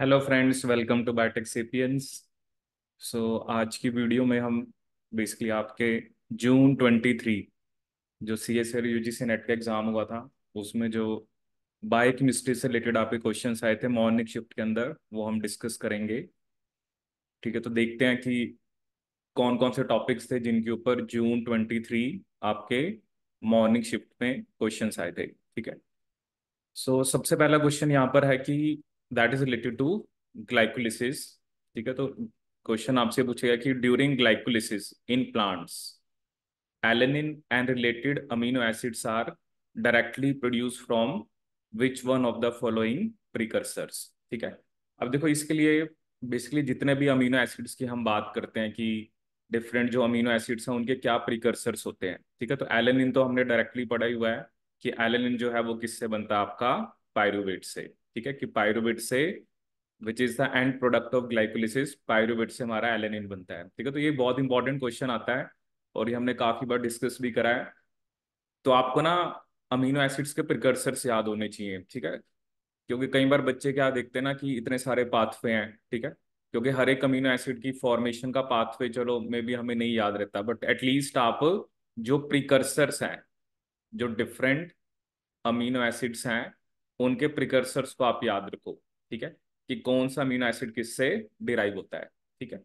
Hello friends welcome to biotech sapiens सो आज की वीडियो में हम बेसिकली आपके जून 23 जो C S L U G NET का एग्ज़ाम हुआ था उसमें जो बायो केमिस्ट्री से रिलेटेड आपके क्वेश्चन आए थे मॉर्निंग शिफ्ट के अंदर वो हम डिस्कस करेंगे ठीक है तो देखते हैं कि कौन कौन से टॉपिक्स थे जिनके ऊपर जून 23 आपके मॉर्निंग शिफ्ट में क्वेश्चन आए थे ठीक है सो so, सबसे पहला क्वेश्चन यहाँ पर है कि that is related to glycolysis ठीक है तो क्वेश्चन आपसे पूछेगा कि during glycolysis in plants alanine and related amino acids are directly produce from which one of the following precursors ठीक है अब देखो इसके लिए बेसिकली जितने भी अमीनो एसिड्स की हम बात करते हैं कि डिफरेंट जो अमीनो एसिड्स हैं उनके क्या प्रिकर्सर्स होते हैं ठीक है तो एलेनिन तो हमने डायरेक्टली पढ़ा ही हुआ है कि एलेनिन जो है वो किससे बनता है आपका पायरुवेट से ठीक है कि पायरोबिट से which is the end product of glycolysis pyruvate से हमारा एलेनिन बनता है ठीक है तो ये बहुत इंपॉर्टेंट क्वेश्चन आता है और ये हमने काफी बार डिस्कस भी करा है तो आपको ना अमीनो एसिड्स के प्रिकर्सर्स याद होने चाहिए ठीक है क्योंकि कई बार बच्चे क्या देखते हैं ना कि इतने सारे पाथवे हैं ठीक है क्योंकि हर एक अमीनो एसिड की फॉर्मेशन का पाथवे चलो मे भी हमें नहीं याद रहता बट एटलीस्ट आप जो प्रिकर्सर्स हैं जो डिफरेंट अमीनो एसिड्स हैं उनके प्रिकर्सर्स को आप याद रखो ठीक है कि कौन सा अमीनो एसिड किससे डिराइव होता है ठीक है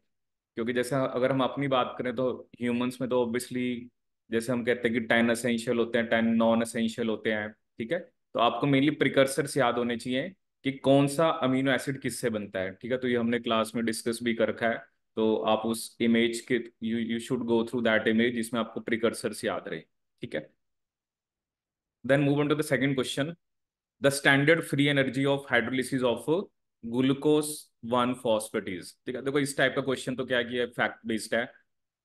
क्योंकि जैसे अगर हम अपनी बात करें तो ह्यूमंस में तो ऑब्वियसली जैसे हम कहते हैं कि टेन असेंशियल होते हैं टेन नॉन असेंशियल होते हैं ठीक है तो आपको मेनली प्रिकर्सर्स याद होने चाहिए कि कौन सा अमीनो एसिड किससे बनता है ठीक है तो ये हमने क्लास में डिस्कस भी कर रखा है तो आप उस इमेज के you you should go through that image जिसमें आपको प्रिकर्सर्स याद रहे ठीक है then move on to the second question the standard free energy of hydrolysis of glucose one phosphate ठीक है देखो इस टाइप का क्वेश्चन तो क्या किया फैक्ट बेस्ड है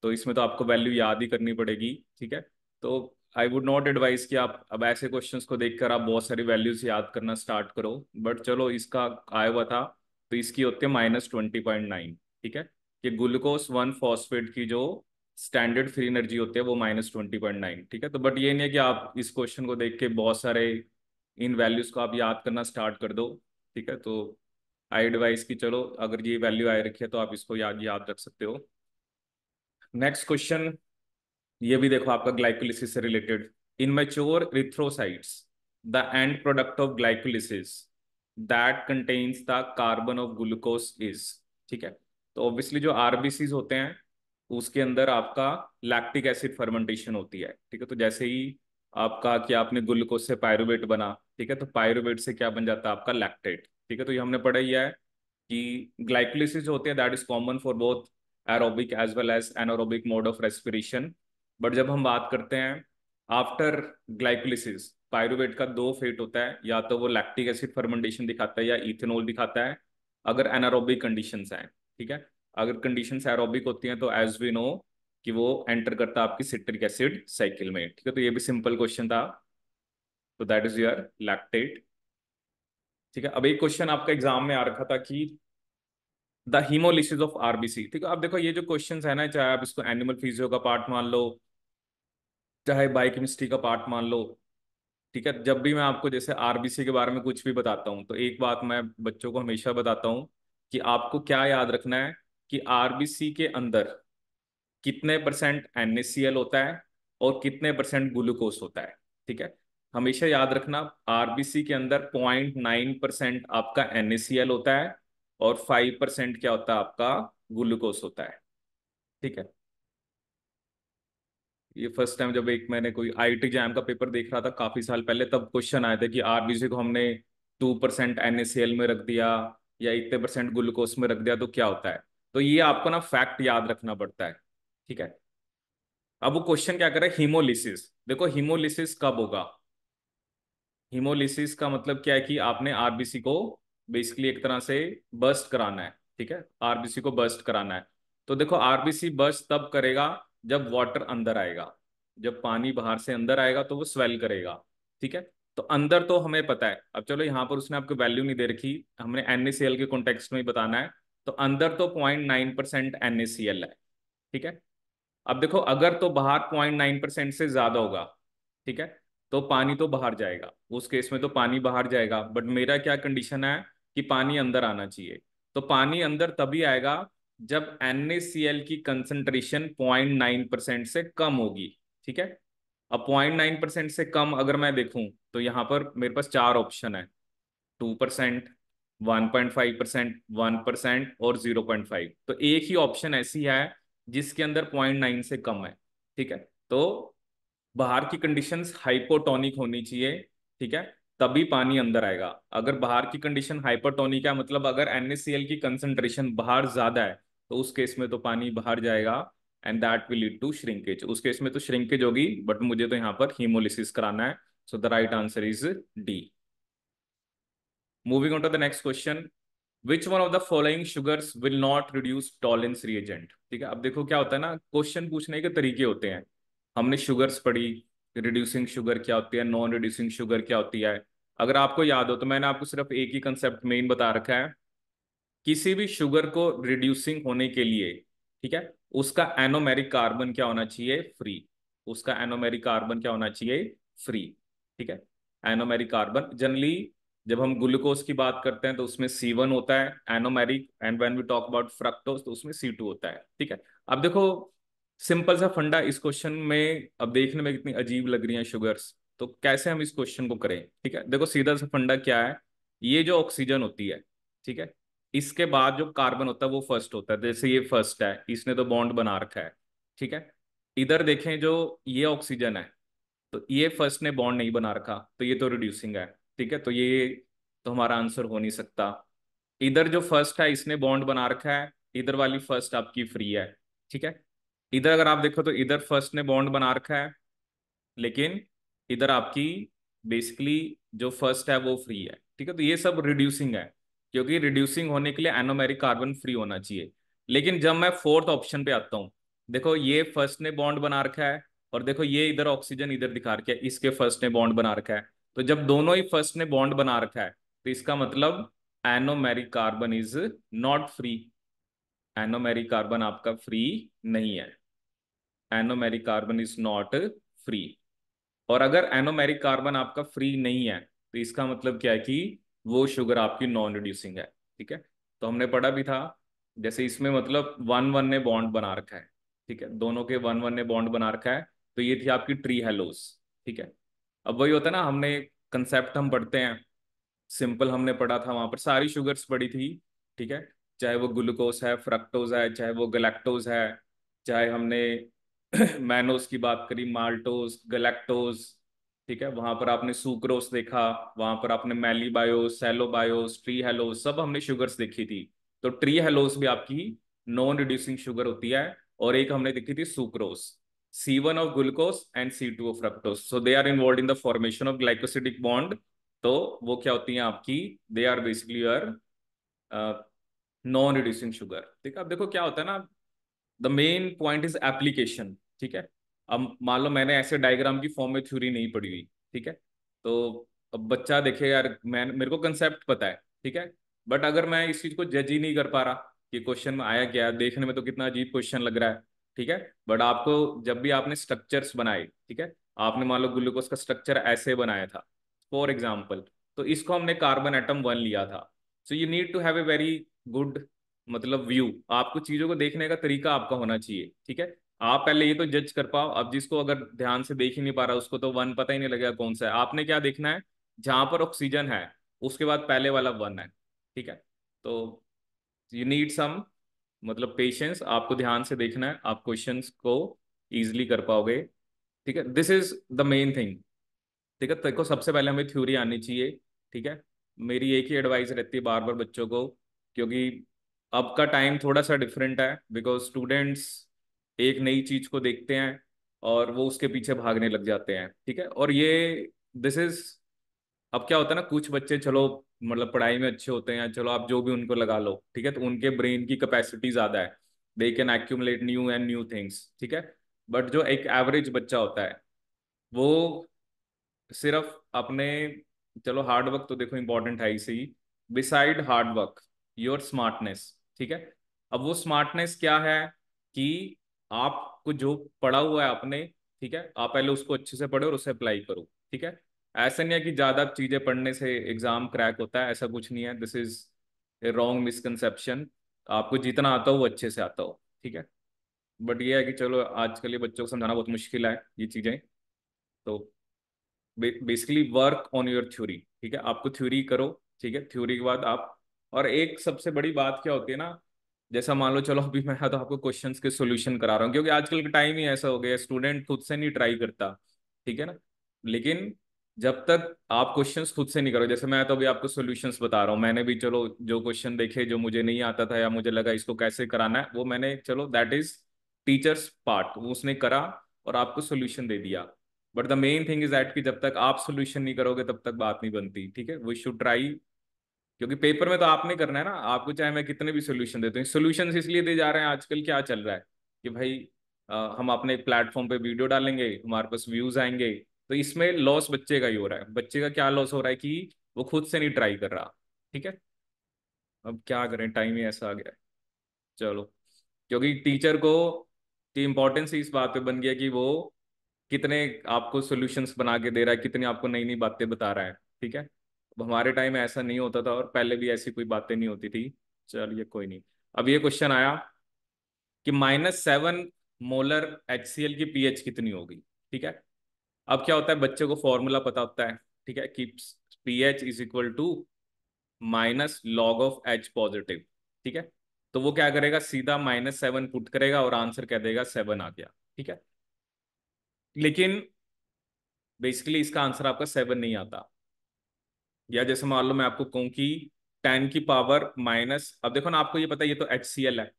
तो इसमें तो आपको वैल्यू याद ही करनी पड़ेगी ठीक है तो आई वुड नॉट एडवाइज कि आप अब ऐसे क्वेश्चंस को देखकर आप बहुत सारी वैल्यूज याद करना स्टार्ट करो बट चलो इसका आया हुआ था तो इसकी होती है माइनस ट्वेंटी पॉइंट नाइन ठीक है कि ग्लूकोस वन फॉस्फेट की जो स्टैंडर्ड फ्री एनर्जी होती है वो माइनस ट्वेंटी पॉइंट नाइन ठीक है तो बट ये नहीं है कि आप इस क्वेश्चन को देख के बहुत सारे इन वैल्यूज को आप याद करना स्टार्ट कर दो ठीक है तो आई एडवाइस की चलो अगर ये वैल्यू आए रखी है तो आप इसको याद याद रख सकते हो नेक्स्ट क्वेश्चन ये भी देखो आपका ग्लाइकोलिसिस से related in mature erythrocytes the end product of glycolysis that contains the carbon of glucose is ठीक है तो ऑब्वियसली जो आरबीसीज होते हैं उसके अंदर आपका लैक्टिक एसिड फर्मेंटेशन होती है ठीक है तो जैसे ही आपका कि आपने ग्लूकोज से पायरुवेट बना ठीक है तो पायरुवेट से क्या बन जाता है आपका लैक्टेट ठीक है तो ये हमने पढ़ा ही है कि ग्लाइकोलिसिस होते हैं that is common for both aerobic as well as anaerobic mode of respiration but जब हम बात करते हैं आफ्टर ग्लाइकोलिसिस पायरुबेट का दो फेट होता है या तो वो लैक्टिक एसिड फर्मेंटेशन दिखाता है या इथेनॉल दिखाता है अगर एनारोबिक कंडीशन है ठीक है अगर कंडीशन एरोबिक होती हैं तो एज वी नो कि वो एंटर करता है आपकी सिट्रिक एसिड साइकिल में ठीक है तो ये भी सिंपल क्वेश्चन था तो दैट इज योर लैक्टेट ठीक है अब एक क्वेश्चन आपका एग्जाम में आ रखा था कि द हीमोलिसिस ऑफ आरबीसी ठीक है आप देखो ये जो क्वेश्चन है ना चाहे आप इसको एनिमल फिजियो का पार्ट मान लो चाहे बायोकेमिस्ट्री का पार्ट मान लो ठीक है जब भी मैं आपको जैसे आरबीसी के बारे में कुछ भी बताता हूँ तो एक बात मैं बच्चों को हमेशा बताता हूँ कि आपको क्या याद रखना है कि आरबीसी के अंदर कितने परसेंट एन होता है और कितने परसेंट ग्लूकोज होता है ठीक है हमेशा याद रखना आरबीसी के अंदर पॉइंट नाइन परसेंट आपका एन होता है और फाइव परसेंट क्या होता है आपका ग्लूकोज होता है ठीक है ये फर्स्ट टाइम जब एक मैंने कोई आई टी जैम का पेपर देख रहा था काफी साल पहले तब क्वेश्चन आया था कि आरबीसी को हमने टू परसेंट एन में रख दिया या इतने परसेंट ग्लूकोज में रख दिया तो क्या होता है तो ये आपको ना फैक्ट याद रखना पड़ता है ठीक है अब वो क्वेश्चन क्या करे हिमोलिसिस हीमोलिसिस देखो हीमोलिसिस कब होगा हीमोलिसिस का मतलब क्या है कि आपने आरबीसी को बेसिकली एक तरह से बस्ट कराना है ठीक है आरबीसी को बस्ट कराना है तो देखो आरबीसी बस्ट तब करेगा जब वाटर अंदर आएगा जब पानी बाहर से अंदर आएगा तो वो स्वेल करेगा ठीक है तो अंदर तो हमें पता है अब चलो यहाँ पर उसने आपको वैल्यू नहीं दे रखी हमने एनएसीएल के कॉन्टेक्स्ट में ही बताना है तो अंदर तो पॉइंट नाइन परसेंट एनएसीएल है ठीक है अब देखो अगर तो बाहर पॉइंट नाइन परसेंट से ज्यादा होगा ठीक है तो पानी तो बाहर जाएगा उस केस में तो पानी बाहर जाएगा बट मेरा क्या कंडीशन है कि पानी अंदर आना चाहिए तो पानी अंदर तभी आएगा जब एन की कंसंट्रेशन पॉइंट नाइन परसेंट से कम होगी ठीक है अब पॉइंट नाइन परसेंट से कम अगर मैं देखूं तो यहां पर मेरे पास चार ऑप्शन है two percent one point five percent one percent और जीरो पॉइंट फाइव तो एक ही ऑप्शन ऐसी है जिसके अंदर पॉइंट नाइन से कम है ठीक है तो बाहर की कंडीशन हाइपोटोनिक होनी चाहिए ठीक है तभी पानी अंदर आएगा अगर बाहर की कंडीशन हाइपोटोनिक है मतलब अगर एनएससीएल की कंसंट्रेशन बाहर ज्यादा है तो उस केस में तो पानी बाहर जाएगा and that will lead to shrinkage उस केस में तो श्रिंकेज होगी बट मुझे तो यहाँ पर हीमोलिसिस कराना है so the right answer is D moving on to the next question which one of the following sugars will not reduce Tollens reagent ठीक है अब देखो क्या होता है ना क्वेश्चन पूछने के तरीके होते हैं हमने शुगर्स पढ़ी रिड्यूसिंग शुगर क्या होती है नॉन रिड्यूसिंग शुगर क्या होती है अगर आपको याद हो तो मैंने आपको सिर्फ एक ही कंसेप्ट मेन बता रखा है किसी भी शुगर को रिड्यूसिंग होने के लिए ठीक है उसका एनोमेरिक कार्बन क्या होना चाहिए फ्री उसका एनोमेरिक कार्बन क्या होना चाहिए फ्री ठीक है एनोमेरिक कार्बन जनरली जब हम ग्लूकोज की बात करते हैं तो उसमें सी वन होता है anomeric and when we talk about fructose तो उसमें सी टू होता है ठीक है अब देखो सिंपल सा फंडा इस क्वेश्चन में अब देखने में कितनी अजीब लग रही है शुगर्स तो कैसे हम इस क्वेश्चन को करें ठीक है देखो सीधा सा फंडा क्या है ये जो ऑक्सीजन होती है ठीक है इसके बाद जो कार्बन होता है वो फर्स्ट होता है जैसे ये फर्स्ट है इसने तो बॉन्ड बना रखा है ठीक है इधर देखें जो ये ऑक्सीजन है तो ये फर्स्ट ने बॉन्ड नहीं बना रखा तो ये तो रिड्यूसिंग है ठीक है तो ये तो हमारा आंसर हो नहीं सकता इधर जो फर्स्ट है इसने बॉन्ड बना रखा है इधर वाली फर्स्ट आपकी फ्री है ठीक है इधर अगर आप देखो तो इधर फर्स्ट ने बॉन्ड बना रखा है लेकिन इधर आपकी बेसिकली जो फर्स्ट है वो फ्री है ठीक है तो ये सब रिड्यूसिंग है क्योंकि रिड्यूसिंग होने के लिए एनोमेरिक कार्बन फ्री होना चाहिए लेकिन जब मैं फोर्थ ऑप्शन पे आता हूँ देखो ये फर्स्ट ने बॉन्ड बना रखा है और देखो ये इधर ऑक्सीजन इधर दिखा रखा है इसके फर्स्ट ने बॉन्ड बना रखा है तो जब दोनों ही फर्स्ट ने बॉन्ड बना रखा है तो इसका मतलब anomeric carbon is not free anomeric carbon आपका फ्री नहीं है anomeric carbon is not free और अगर एनोमेरिक कार्बन आपका फ्री नहीं है तो इसका मतलब क्या है कि वो शुगर आपकी नॉन रिड्यूसिंग है ठीक है तो हमने पढ़ा भी था जैसे इसमें मतलब वन वन ने बॉन्ड बना रखा है ठीक है दोनों के वन वन ने बॉन्ड बना रखा है तो ये थी आपकी ट्री हेलोस ठीक है अब वही होता है ना हमने कंसेप्ट हम पढ़ते हैं सिंपल हमने पढ़ा था वहां पर सारी शुगर्स पढ़ी थी ठीक है चाहे वो ग्लूकोज है फ्रक्टोज है चाहे वो गलेक्टोज है चाहे हमने मैनोज की बात करी माल्टोज गलेक्टोज ठीक है वहां पर आपने सुक्रोस देखा वहां पर आपने सेलो सेलोबायोस ट्री हेलोस सब हमने शुगर्स देखी थी तो ट्री हेलोस भी आपकी नॉन रिड्यूसिंग शुगर होती है और एक हमने देखी थी sucrose C1 of glucose and C2 of fructose. So they are involved in the formation of glycosidic bond. तो वो क्या होती हैं आपकी they are basically are non reducing sugar ठीक है अब देखो क्या होता है ना the main point is application ठीक है अब मान लो मैंने ऐसे डायग्राम की फॉर्म में थ्योरी नहीं पढ़ी हुई ठीक है तो अब बच्चा देखे यार मैं मेरे को कंसेप्ट पता है ठीक है बट अगर मैं इस चीज को जज ही नहीं कर पा रहा कि क्वेश्चन आया क्या है देखने में तो कितना अजीब क्वेश्चन लग रहा है ठीक है बट आपको जब भी आपने स्ट्रक्चर्स बनाए ठीक है आपने मान लो ग्लूकोज का स्ट्रक्चर ऐसे बनाया था फॉर एग्जाम्पल तो इसको हमने कार्बन एटम वन लिया था so you need to have a very good मतलब व्यू आपको चीज़ों को देखने का तरीका आपका होना चाहिए ठीक है आप पहले ये तो जज कर पाओ अब जिसको अगर ध्यान से देख ही नहीं पा रहा उसको तो वन पता ही नहीं लगेगा कौन सा है आपने क्या देखना है जहां पर ऑक्सीजन है उसके बाद पहले वाला वन है ठीक है तो यू नीड सम मतलब पेशेंस आपको ध्यान से देखना है आप क्वेश्चन को ईजिली कर पाओगे ठीक है this is the main thing ठीक है देखो सबसे पहले हमें थ्योरी आनी चाहिए ठीक है मेरी एक ही एडवाइस रहती है बार बार बच्चों को क्योंकि अब का टाइम थोड़ा सा डिफरेंट है बिकॉज स्टूडेंट्स एक नई चीज को देखते हैं और वो उसके पीछे भागने लग जाते हैं ठीक है और ये दिस इज अब क्या होता है ना कुछ बच्चे चलो मतलब पढ़ाई में अच्छे होते हैं चलो आप जो भी उनको लगा लो ठीक है तो उनके ब्रेन की कैपेसिटी ज्यादा है they can accumulate new and new things ठीक है बट जो एक एवरेज बच्चा होता है वो सिर्फ अपने चलो हार्ड वर्क तो देखो इंपॉर्टेंट है इसी beside hard work your smartness ठीक है अब वो स्मार्टनेस क्या है कि आपको जो पढ़ा हुआ है आपने ठीक है आप पहले उसको अच्छे से पढ़े और उसे अप्लाई करो ठीक है ऐसा नहीं है कि ज़्यादा चीज़ें पढ़ने से एग्ज़ाम क्रैक होता है ऐसा कुछ नहीं है this is a wrong misconception आपको जितना आता हो वो अच्छे से आता हो ठीक है बट ये है कि चलो आजकल ये बच्चों को समझाना बहुत मुश्किल है ये चीज़ें तो basically work on your theory ठीक है आपको थ्योरी करो ठीक है थ्योरी के बाद आप और एक सबसे बड़ी बात क्या होती है ना जैसा मान लो चलो अभी मैं तो आपको क्वेश्चंस के सोल्यूशन करा रहा हूँ क्योंकि आजकल का टाइम ही ऐसा हो गया स्टूडेंट खुद से नहीं ट्राई करता ठीक है ना लेकिन जब तक आप क्वेश्चंस खुद से नहीं करो जैसे मैं तो अभी आपको सॉल्यूशंस बता रहा हूँ मैंने भी चलो जो क्वेश्चन देखे जो मुझे नहीं आता था या मुझे लगा इसको कैसे कराना है वो मैंने चलो दैट इज टीचर्स पार्ट वो उसने करा और आपको सोल्यूशन दे दिया but the main thing is that कि जब तक आप सोल्यूशन नहीं करोगे तब तक बात नहीं बनती ठीक है वी शुड ट्राई क्योंकि पेपर में तो आपने करना है ना आपको चाहे मैं कितने भी सोल्यूशन देता हूँ सोल्यूशन इसलिए दे जा रहे हैं आजकल क्या चल रहा है कि भाई आ, हम अपने एक प्लेटफॉर्म पे वीडियो डालेंगे हमारे पास व्यूज आएंगे तो इसमें लॉस बच्चे का ही हो रहा है बच्चे का क्या लॉस हो रहा है कि वो खुद से नहीं ट्राई कर रहा ठीक है अब क्या करें टाइम ही ऐसा आ गया है चलो क्योंकि टीचर को की इम्पोर्टेंस इस बात पे बन गया कि वो कितने आपको सॉल्यूशंस बना के दे रहा है कितनी आपको नई नई बातें बता रहा है ठीक है अब हमारे टाइम में ऐसा नहीं होता था और पहले भी ऐसी कोई बातें नहीं होती थी चलिए कोई नहीं अब ये क्वेश्चन आया कि माइनस सेवन मोलर एच की पीएच कितनी होगी ठीक है अब क्या होता है बच्चे को फॉर्मूला पता होता है ठीक है कि P H is equal to minus log of H positive ठीक है तो वो क्या करेगा सीधा माइनस सेवन पुट करेगा और आंसर कह देगा सेवन आ गया ठीक है लेकिन बेसिकली इसका आंसर आपका सेवन नहीं आता या जैसे मान लो मैं आपको कहूँ कि टेन की पावर माइनस अब देखो ना आपको ये पता है ये तो एच सी एल है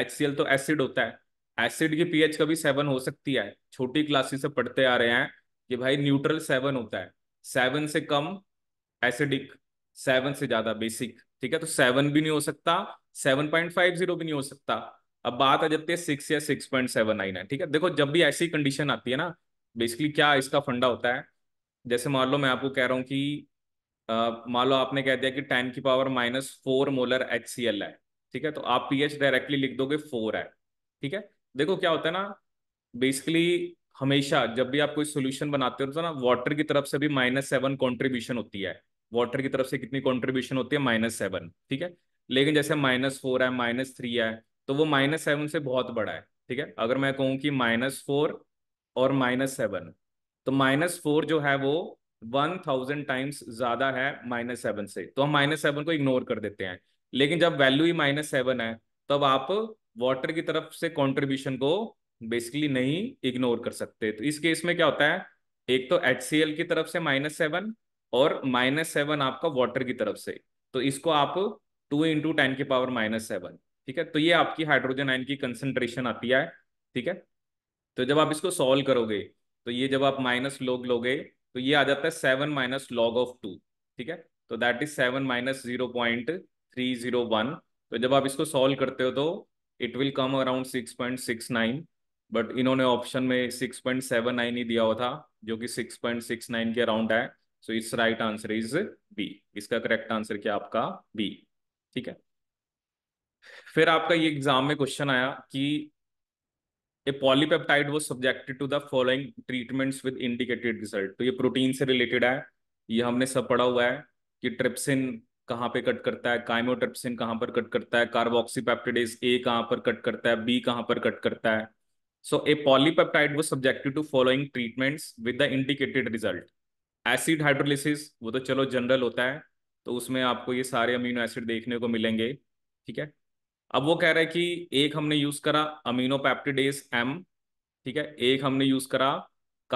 एच सी एल तो एसिड होता है एसिड की पीएच कभी सेवन हो सकती है छोटी क्लासेस से पढ़ते आ रहे हैं कि भाई न्यूट्रल सेवन होता है सेवन से कम एसिडिक सेवन से ज्यादा बेसिक ठीक है तो सेवन भी नहीं हो सकता सेवन पॉइंट फाइव जीरो भी नहीं हो सकता अब बात आ जाती है सिक्स या सिक्स पॉइंट सेवन नाइन है ठीक है देखो जब भी ऐसी कंडीशन आती है ना बेसिकली क्या इसका फंडा होता है जैसे मान लो मैं आपको कह रहा हूँ कि मान लो आपने कह दिया कि टेन की power minus four molar H C L है ठीक है तो आप पी एच डायरेक्टली लिख दोगे फोर है ठीक है देखो क्या होता है ना बेसिकली हमेशा जब भी आप कोई सोल्यूशन बनाते हो तो ना वाटर की तरफ से भी माइनस सेवन कॉन्ट्रीब्यूशन होती है वाटर की तरफ से कितनी कॉन्ट्रीब्यूशन होती है माइनस सेवन ठीक है लेकिन जैसे माइनस फोर है माइनस थ्री है तो वो माइनस सेवन से बहुत बड़ा है ठीक है अगर मैं कहूँ कि माइनस फोर और माइनस सेवन तो माइनस फोर जो है वो वन थाउजेंड टाइम्स ज्यादा है माइनस सेवन से तो हम माइनस सेवन को इग्नोर कर देते हैं लेकिन जब वैल्यू ही माइनस सेवन है तब आप वाटर की तरफ से कॉन्ट्रीब्यूशन को बेसिकली नहीं इग्नोर कर सकते तो इस केस में क्या होता है एक तो एच की तरफ से माइनस सेवन और माइनस सेवन आपका वाटर की तरफ से तो इसको आप टू इंटू टेन की पावर माइनस सेवन ठीक है तो ये आपकी हाइड्रोजन आयन की कंसंट्रेशन आती है ठीक है तो जब आप इसको सॉल्व करोगे तो ये जब आप माइनस लोग लोगे तो ये आ जाता है seven minus log of two ठीक है तो that is seven minus zero point three zero one तो जब आप इसको सॉल्व करते हो तो it will come around six point six nine but इन्होंने ऑप्शन में सिक्स पॉइंट सेवन नाइन ही दिया हुआ था जो कि सिक्स पॉइंट सिक्स नाइन के अराउंड है so it's right answer is B इसका करेक्ट आंसर क्या आपका बी ठीक है फिर आपका ये एग्जाम में क्वेश्चन आया कि ए पॉलीपेप्टाइड वो subjected to the following treatments with indicated result तो ये प्रोटीन से रिलेटेड है ये हमने सब पढ़ा हुआ है कि ट्रिप्सिन कहाँ पे कट करता है काइमोट्रिप्सिन कहाँ पर कट करता है कार्बोक्सीपेप्टिडेज ए कहाँ पर कट करता है बी कहाँ पर कट करता है So a polypeptide was subjected to following treatments with the indicated result. Acid hydrolysis वो तो चलो जनरल होता है तो उसमें आपको ये सारे अमीनो एसिड देखने को मिलेंगे ठीक है अब वो कह रहा है कि एक हमने यूज करा अमीनोपैप्टिडेस एम ठीक है एक हमने यूज करा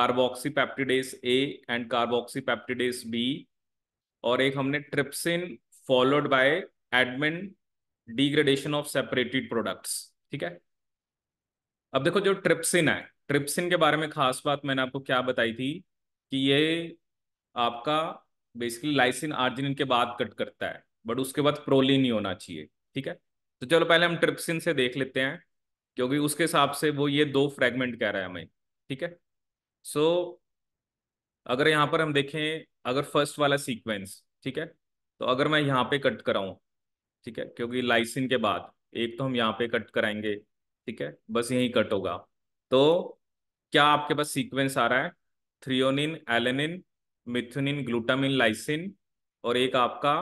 कार्बोक्सीपैप्टिडेस ए एंड कार्बोक्सीपैप्टिडेस बी और एक हमने trypsin followed by Edman degradation of separated products ठीक है अब देखो जो ट्रिप्सिन है ट्रिप्सिन के बारे में खास बात मैंने आपको क्या बताई थी कि ये आपका बेसिकली लाइसिन आर्जिनिन के बाद कट करता है बट उसके बाद प्रोलिन ही होना चाहिए ठीक है तो चलो पहले हम ट्रिप्सिन से देख लेते हैं क्योंकि उसके हिसाब से वो ये दो फ्रेगमेंट कह रहा है हमें ठीक है सो so, अगर यहाँ पर हम देखें अगर फर्स्ट वाला सीक्वेंस ठीक है तो अगर मैं यहाँ पे कट कराऊँ ठीक है क्योंकि लाइसिन के बाद एक तो हम यहाँ पे कट कराएंगे ठीक है बस यही कट होगा तो क्या आपके पास सीक्वेंस आ रहा है threonine alanine methionine glutamine lysine और एक आपका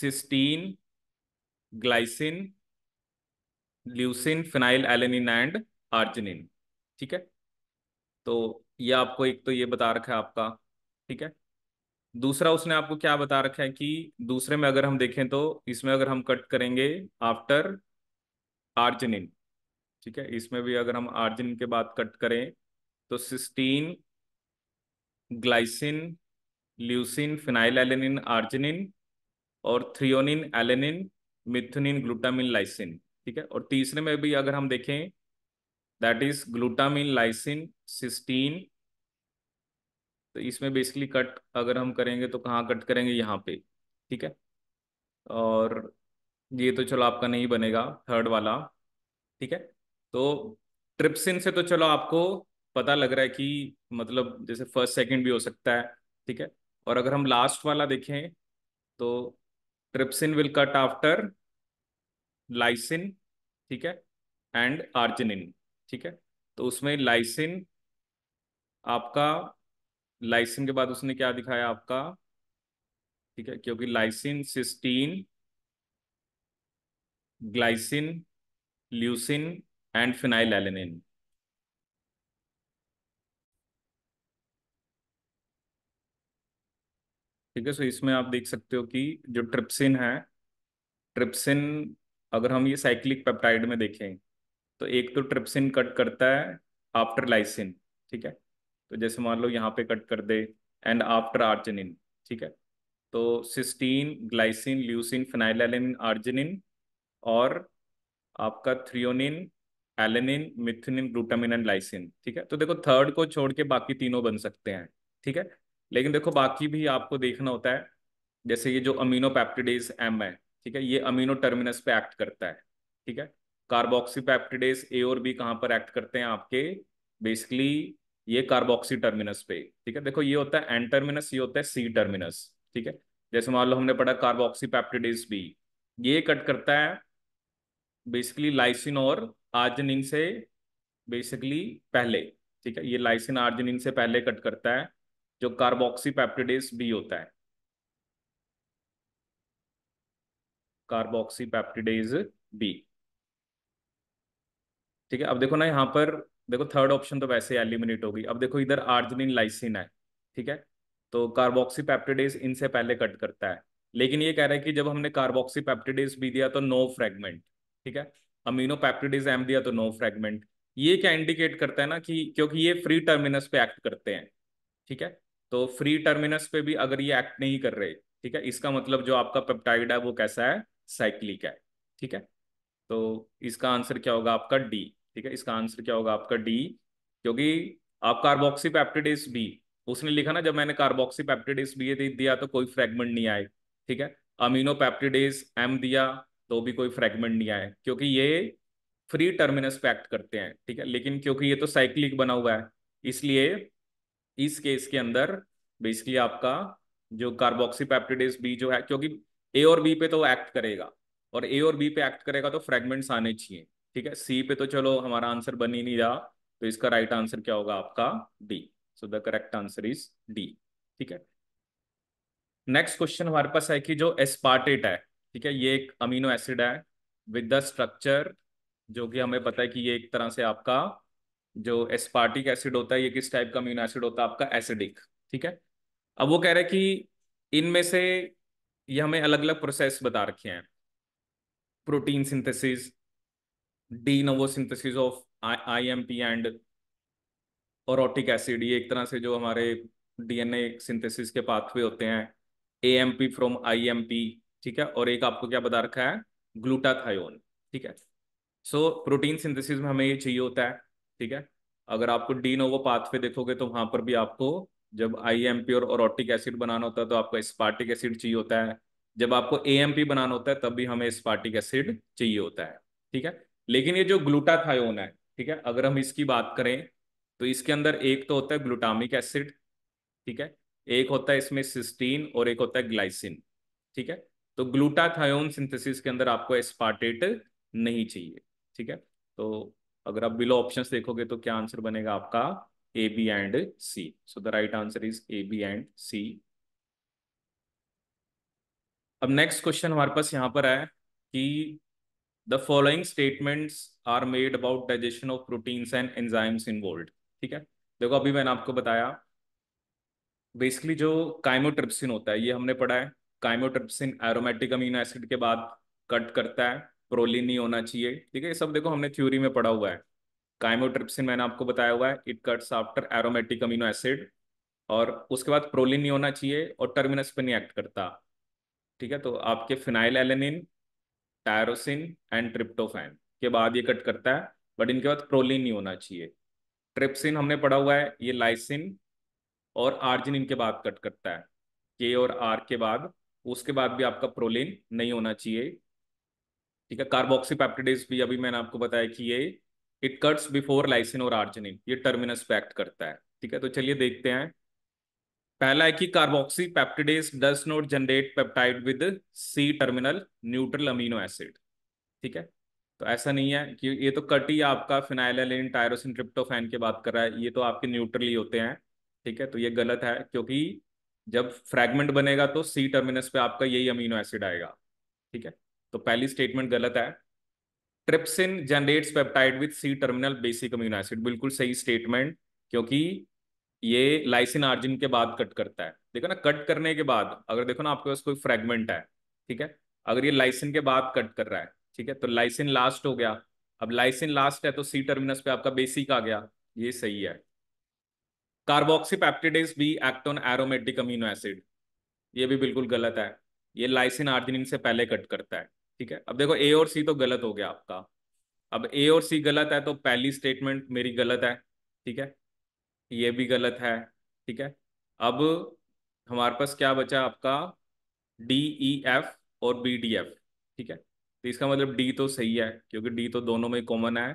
cysteine glycine leucine phenylalanine and arginine ठीक है तो ये आपको एक तो ये बता रखा है आपका ठीक है दूसरा उसने आपको क्या बता रखा है कि दूसरे में अगर हम देखें तो इसमें अगर हम कट करेंगे आफ्टर आर्जिनिन ठीक है इसमें भी अगर हम आर्जिन के बाद कट करें तो cysteine glycine leucine phenylalanine arginine और threonine alanine methionine glutamine lysine ठीक है और तीसरे में भी अगर हम देखें that is glutamine lysine cysteine तो इसमें बेसिकली कट अगर हम करेंगे तो कहाँ कट करेंगे यहाँ पे ठीक है और ये तो चलो आपका नहीं बनेगा थर्ड वाला ठीक है तो ट्रिप्सिन से तो चलो आपको पता लग रहा है कि मतलब जैसे फर्स्ट सेकंड भी हो सकता है ठीक है और अगर हम लास्ट वाला देखें तो trypsin will cut after lysine ठीक है एंड आर्जिनिन ठीक है तो उसमें लाइसिन आपका लाइसिन के बाद उसने क्या दिखाया आपका ठीक है क्योंकि lysine cysteine glycine leucine and phenylalanine. ठीक है सो इसमें आप देख सकते हो कि जो ट्रिप्सिन है ट्रिप्सिन अगर हम ये साइक्लिक पेप्टाइड में देखें तो एक तो ट्रिप्सिन कट करता है आफ्टर लाइसिन ठीक है तो जैसे मान लो यहाँ पे कट कर दे एंड आफ्टर आर्जिनिन ठीक है तो cysteine glycine leucine phenylalanine arginine और आपका threonine alanine methionine glutamine and lysine ठीक है तो देखो थर्ड को छोड़ के बाकी तीनों बन सकते हैं ठीक है लेकिन देखो बाकी भी आपको देखना होता है जैसे ये जो अमीनो पैप्टिडेज एम है ठीक है ये अमीनो टर्मिनस पे एक्ट करता है ठीक है कार्बोक्सी पैप्टिडेज ए और बी कहाँ पर एक्ट करते हैं आपके बेसिकली ये कार्बोक्सी टर्मिनस पे ठीक है देखो ये होता है एन टर्मिनस ये होता है सी टर्मिनस ठीक है जैसे मान लो हमने पढ़ा कार्बोक्सी पैप्टिडेज बी ये कट करता है बेसिकली लाइसिन और आर्जनिन से बेसिकली पहले ठीक है ये लाइसिन आर्जनिन से पहले कट करता है जो कार्बोक्सी पैप्टिडेस बी होता है कार्बोक्सी पैप्टिडेज बी ठीक है अब देखो ना यहां पर देखो थर्ड ऑप्शन तो वैसे एलिमिनेट होगी अब देखो इधर आर्जनिन लाइसिन है ठीक है तो कार्बोक्सी पैप्टिडेज इनसे पहले कट करता है लेकिन ये कह रहा है कि जब हमने कार्बोक्सी पैप्टिडेज भी दिया तो नो फ्रेगमेंट ठीक है अमीनोपैप्टिडिज एम दिया तो नो फ्रेगमेंट ये क्या इंडिकेट करता है ना कि क्योंकि ये फ्री टर्मिनस पे एक्ट करते हैं ठीक है तो फ्री टर्मिनस पे भी अगर ये एक्ट नहीं कर रहे ठीक है इसका मतलब जो आपका पेप्टाइड है वो कैसा है साइक्लिक है ठीक है तो इसका आंसर क्या होगा आपका डी ठीक है इसका आंसर क्या होगा आपका डी क्योंकि आप कार्बोक्सी पैप्टिडिस बी उसने लिखा ना जब मैंने कार्बोक्सी पैप्टिडिस बी दिया तो कोई फ्रेगमेंट नहीं आए ठीक है अमीनो पैप्टिडिस एम दिया तो भी कोई फ्रैगमेंट नहीं आए क्योंकि ये फ्री टर्मिनस पे एक्ट करते हैं ठीक है लेकिन क्योंकि ये तो साइक्लिक बना हुआ है इसलिए इस केस के अंदर बेसिकली आपका जो कार्बोक्सीपेप्टिडेज बी जो है क्योंकि ए और बी पे तो एक्ट करेगा और ए और बी पे एक्ट करेगा तो फ्रेगमेंट्स आने चाहिए ठीक है सी पे तो चलो हमारा आंसर बन ही नहीं रहा तो इसका राइट right आंसर क्या होगा आपका D so the correct answer is D ठीक है नेक्स्ट क्वेश्चन हमारे पास है कि जो एस्पार्टेट है ठीक है ये एक अमीनो एसिड है विद द स्ट्रक्चर जो कि हमें पता है कि ये एक तरह से आपका जो एस्पार्टिक एसिड होता है ये किस टाइप का अमीनो एसिड होता है आपका एसिडिक ठीक है अब वो कह रहे हैं कि इनमें से ये हमें अलग अलग प्रोसेस बता रखे हैं protein synthesis de novo synthesis of I M P and orotic acid ये एक तरह से जो हमारे डीएनए सिंथेसिस के पाथवे होते हैं A M P from I M P ठीक है और एक आपको क्या बता रखा है ग्लूटाथायोन ठीक है सो प्रोटीन सिंथेसिस में हमें ये चाहिए होता है ठीक है अगर आपको डी नोवो पाथवे देखोगे तो वहां पर भी आपको जब आई एम पी और ऑटिक एसिड बनाना होता है तो आपको स्पार्टिक एसिड चाहिए होता है जब आपको ए एम पी बनाना होता है तब भी हमें स्पार्टिक एसिड चाहिए होता है ठीक है लेकिन ये जो ग्लूटाथायोन है ठीक है अगर हम इसकी बात करें तो इसके अंदर एक तो होता है ग्लूटामिक एसिड ठीक है एक होता है इसमें सिस्टीन और एक होता है ग्लाइसिन ठीक है तो ग्लूटाथायोन सिंथेसिस के अंदर आपको एस्पार्टेट नहीं चाहिए ठीक है तो अगर आप बिलो ऑप्शन देखोगे तो क्या आंसर बनेगा आपका A B and C so the right answer is A B and C अब नेक्स्ट क्वेश्चन हमारे पास यहां पर है कि the following statements are made about digestion of proteins and enzymes involve ठीक है देखो अभी मैंने आपको बताया बेसिकली जो काइमोट्रिप्सिन होता है ये हमने पढ़ा है काइमोट्रिप्सिन एरोमेटिक अमीनो एसिड के बाद कट करता है प्रोलिन नहीं होना चाहिए ठीक है ये सब देखो हमने थ्योरी में पढ़ा हुआ है काइमोट्रिप्सिन मैंने आपको बताया हुआ है it cuts after aromatic amino acid और उसके बाद प्रोलिन नहीं होना चाहिए और टर्मिनस पर नहीं एक्ट करता ठीक है तो आपके phenylalanine tyrosine and tryptophan के बाद ये कट करता है बट इनके बाद प्रोलिन नहीं होना चाहिए ट्रिप्सिन हमने पढ़ा हुआ है ये लाइसिन और आर्जिन इनके बाद कट करता है के और आर के बाद उसके बाद भी आपका प्रोलिन नहीं होना चाहिए ठीक है कार्बोक्सीपैप्टिडेज भी अभी मैंने आपको बताया कि ये इट कट्स बिफोर लाइसिन और आर्जनिन ये टर्मिनस पे एक्ट करता है ठीक है तो चलिए देखते हैं पहला है कि carboxypeptidase does not generate peptide with C terminal neutral amino acid ठीक है तो ऐसा नहीं है कि ये तो कट ही आपका फिनाइलिन टायरोसिन ट्रिप्टोफैन की बात कर रहा है ये तो आपके न्यूट्रल ही होते हैं ठीक है तो ये गलत है क्योंकि जब फ्रैगमेंट बनेगा तो सी टर्मिनस पे आपका यही अमीनो एसिड आएगा ठीक है तो पहली स्टेटमेंट गलत है trypsin generates peptide with C terminal basic amino acid बिल्कुल सही स्टेटमेंट क्योंकि ये लाइसिन आर्जिन के बाद कट करता है देखो ना कट करने के बाद अगर देखो ना आपके पास कोई फ्रेगमेंट है ठीक है अगर ये लाइसिन के बाद कट कर रहा है ठीक है तो लाइसिन लास्ट हो गया अब लाइसिन लास्ट है तो सी टर्मिनस पे आपका बेसिक आ गया ये सही है कार्बोक्सीपेप्टिडेज भी act on aromatic amino acid ये भी बिल्कुल गलत है ये लाइसिन आर्जिनिन से पहले कट करता है ठीक है अब देखो ए और सी तो गलत हो गया आपका अब ए और सी गलत है तो पहली स्टेटमेंट मेरी गलत है ठीक है ये भी गलत है ठीक है अब हमारे पास क्या बचा आपका डी ई एफ और बी डी एफ ठीक है तो इसका मतलब डी तो सही है क्योंकि डी तो दोनों में कॉमन है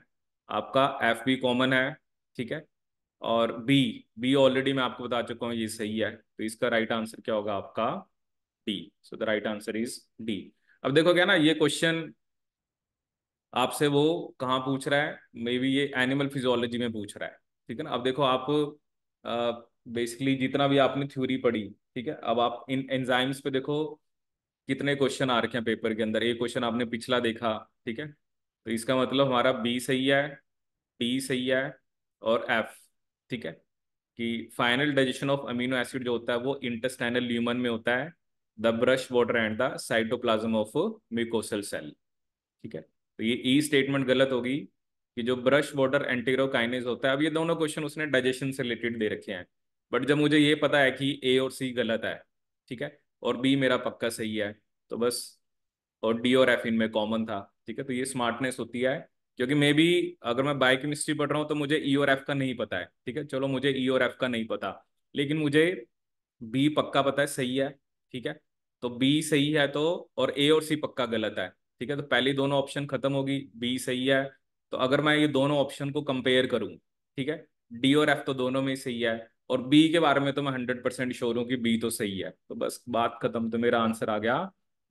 आपका एफ भी कॉमन है ठीक है और बी बी ऑलरेडी मैं आपको बता चुका हूँ ये सही है तो इसका राइट आंसर क्या होगा आपका D so the right answer is D अब देखो क्या ना ये क्वेश्चन आपसे वो कहाँ पूछ रहा है मे बी ये एनिमल फिजियोलॉजी में पूछ रहा है ठीक है ना अब देखो आप बेसिकली जितना भी आपने थ्योरी पढ़ी ठीक है अब आप इन एंजाइम्स पे देखो कितने क्वेश्चन आ रखे हैं पेपर के अंदर एक क्वेश्चन आपने पिछला देखा ठीक है तो इसका मतलब हमारा बी सही है डी सही है और एफ ठीक है कि final digestion of amino acid जो होता है वो इंटेस्टाइनल ल्यूमन में होता है the brush border and the cytoplasm of mucosal cell ठीक है तो ये ई e स्टेटमेंट गलत होगी कि जो ब्रश वॉटर एंटीरोकाइनेज होता है अब ये दोनों क्वेश्चन उसने डाइजेशन से रिलेटेड दे रखे हैं बट जब मुझे ये पता है कि ए और सी गलत है ठीक है और बी मेरा पक्का सही है तो बस और डी और एफ इनमें कॉमन था ठीक है तो ये स्मार्टनेस होती है क्योंकि मे बी अगर मैं केमिस्ट्री पढ़ रहा हूँ तो मुझे ई e और एफ का नहीं पता है ठीक है चलो मुझे ई e और एफ का नहीं पता लेकिन मुझे बी पक्का पता है सही है ठीक है तो बी सही है तो और ए और सी पक्का गलत है ठीक है तो पहली दोनों ऑप्शन खत्म होगी बी सही है तो अगर मैं ये दोनों ऑप्शन को कंपेयर करूँ ठीक है डी और एफ तो दोनों में सही है और बी के बारे में तो मैं हंड्रेड परसेंट श्योर हूँ कि बी तो सही है तो बस बात खत्म तो मेरा आंसर आ गया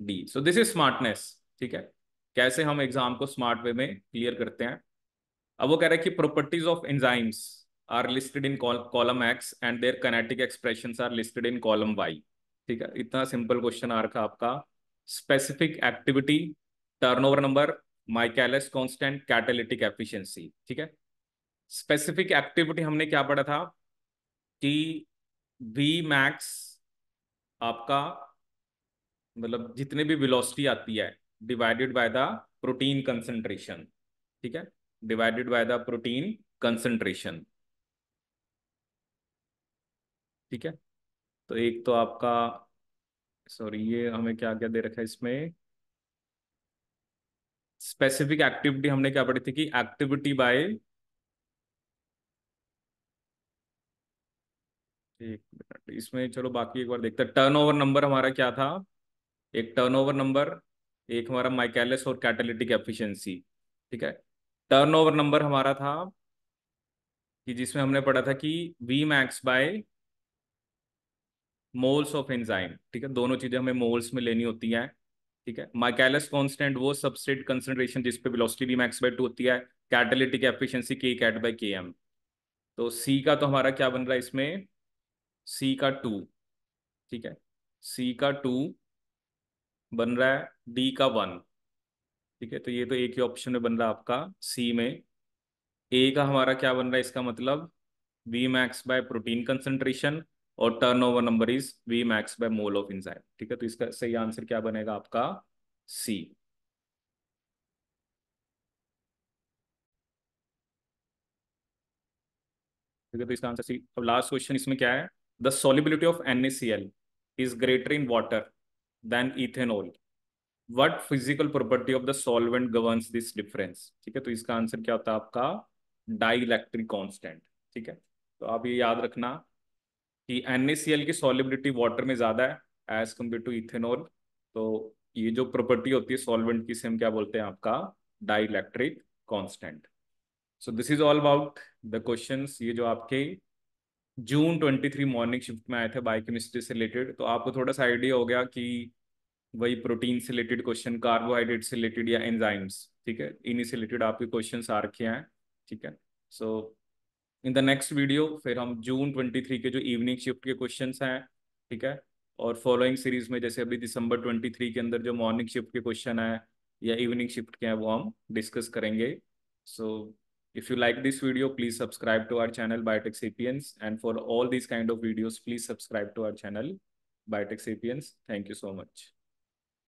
D so this is smartness ठीक है कैसे हम एग्जाम को स्मार्ट वे में क्लियर करते हैं अब वो कह रहे हैं कि properties of enzymes are listed in column X and their kinetic expression are listed in column Y ठीक है इतना सिंपल क्वेश्चन आ रखा आपका specific activity turnover number Michaelis constant catalytic efficiency ठीक है स्पेसिफिक एक्टिविटी हमने क्या पढ़ा था कि वी मैक्स आपका मतलब जितने भी वेलोसिटी आती है divided by the protein concentration ठीक है divided by the protein concentration ठीक है तो एक तो आपका सॉरी ये हमें क्या क्या दे रखा है इसमें स्पेसिफिक एक्टिविटी हमने क्या पढ़ी थी कि एक्टिविटी बाय एक मिनट इसमें चलो बाकी एक बार देखते हैं टर्नओवर नंबर हमारा क्या था एक टर्नओवर नंबर एक हमारा माइकेलिस और कैटेलिटिक एफिशिएंसी ठीक है टर्नओवर नंबर हमारा था कि जिसमें हमने पढ़ा था कि V max by moles of enzyme ठीक है दोनों चीजें हमें मोल्स में लेनी होती हैं ठीक है माइकेलिस कांस्टेंट वो सबस्टेट कंसंट्रेशन जिसपे velocity V max by two होती है catalytic efficiency K cat by K M तो सी का तो हमारा क्या बन रहा है इसमें सी का टू ठीक है सी का टू बन रहा है डी का वन ठीक है तो ये तो एक ही ऑप्शन में बन रहा है आपका सी में ए का हमारा क्या बन रहा है इसका मतलब V max by protein concentration और turnover number is V max by mole of enzyme ठीक है तो इसका सही आंसर क्या बनेगा आपका सी ठीक है तो इसका आंसर सी अब लास्ट क्वेश्चन इसमें क्या है the solubility of an is greater in water than ethanol. What physical property of the solvent governs this difference? ठीक है तो इसका आंसर क्या होता है आपका डाइलैक्ट्रिक कांस्टेंट ठीक है तो आप ये याद रखना कि NaCl की सॉलिबिलिटी वाटर में ज्यादा है एज कम्पेयर टू इथेनॉल तो ये जो प्रॉपर्टी होती है सॉल्वेंट की से हम क्या बोलते हैं आपका dielectric constant so this is all about the questions ये जो आपके June twenty three morning shift में आए थे बायोकेमिस्ट्री से रिलेटेड तो आपको थोड़ा सा आइडिया हो गया कि वही प्रोटीन से रिलेटेड क्वेश्चन कार्बोहाइड्रेट से रिलेटेड या एंजाइम्स ठीक है इन्हीं से रिलेटेड आपके क्वेश्चन आ रखे हैं ठीक है so in the next video फिर हम जून ट्वेंटी थ्री के जो इवनिंग शिफ्ट के क्वेश्चन हैं ठीक है और फॉलोइंग सीरीज में जैसे अभी दिसंबर ट्वेंटी थ्री के अंदर जो मॉर्निंग शिफ्ट के क्वेश्चन है या इवनिंग शिफ्ट के हैं वो हम डिस्कस करेंगे सो so, If you like this video, please subscribe to our channel Biotech Sapiens. And for all these kind of videos, please subscribe to our channel Biotech Sapiens. Thank you so much.